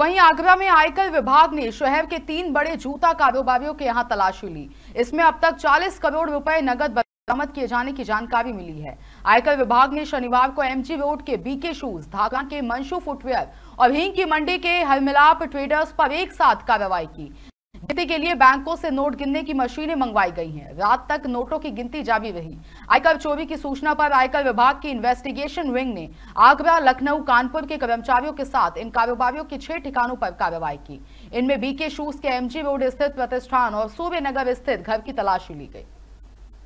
वहीं आगरा में आयकर विभाग ने शहर के तीन बड़े जूता कारोबारियों के यहां तलाशी ली इसमें अब तक 40 करोड़ रुपए नगद बरामद किए जाने की जानकारी मिली है आयकर विभाग ने शनिवार को एमजी रोड के बीके शूज धागा के मंशू फुटवेयर और हिंग की मंडी के हरमिलाप ट्रेडर्स पर एक साथ कार्रवाई की गिनती के लिए बैंकों से नोट गिनने की मशीनें मंगवाई गई हैं रात तक नोटों की गिनती जारी रही आयकर चोरी की सूचना पर आयकर विभाग की इन्वेस्टिगेशन विंग ने आगरा लखनऊ कानपुर के कर्मचारियों के साथ इन कारोबारियों के छह ठिकानों पर कार्रवाई की इनमें बीके शूज के एमजी रोड स्थित प्रतिष्ठान और नगर स्थित घर की तलाशी ली गई